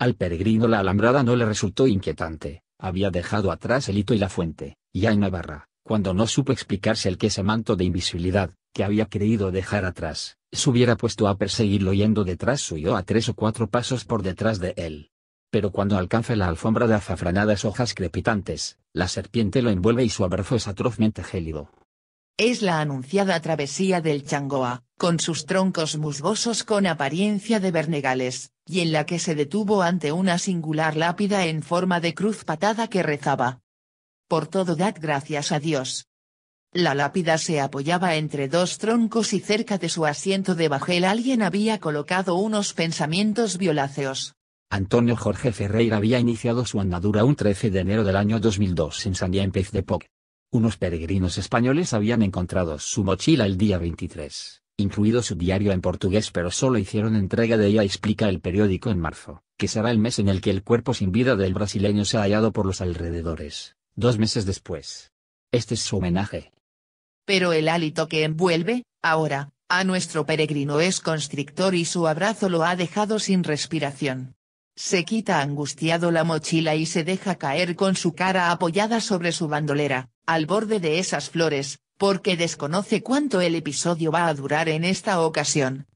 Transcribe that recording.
Al peregrino la alambrada no le resultó inquietante, había dejado atrás el hito y la fuente, y en Navarra, cuando no supo explicarse el que ese manto de invisibilidad, que había creído dejar atrás, se hubiera puesto a perseguirlo yendo detrás suyo a tres o cuatro pasos por detrás de él. Pero cuando alcanza la alfombra de azafranadas hojas crepitantes, la serpiente lo envuelve y su abrazo es atrozmente gélido es la anunciada travesía del Changoa, con sus troncos musgosos con apariencia de vernegales, y en la que se detuvo ante una singular lápida en forma de cruz patada que rezaba. Por todo dad gracias a Dios. La lápida se apoyaba entre dos troncos y cerca de su asiento de bajel alguien había colocado unos pensamientos violáceos. Antonio Jorge Ferreira había iniciado su andadura un 13 de enero del año 2002 en Pez de Poc, unos peregrinos españoles habían encontrado su mochila el día 23, incluido su diario en portugués pero solo hicieron entrega de ella explica el periódico en marzo, que será el mes en el que el cuerpo sin vida del brasileño se ha hallado por los alrededores, dos meses después. Este es su homenaje. Pero el hálito que envuelve, ahora, a nuestro peregrino es constrictor y su abrazo lo ha dejado sin respiración. Se quita angustiado la mochila y se deja caer con su cara apoyada sobre su bandolera, al borde de esas flores, porque desconoce cuánto el episodio va a durar en esta ocasión,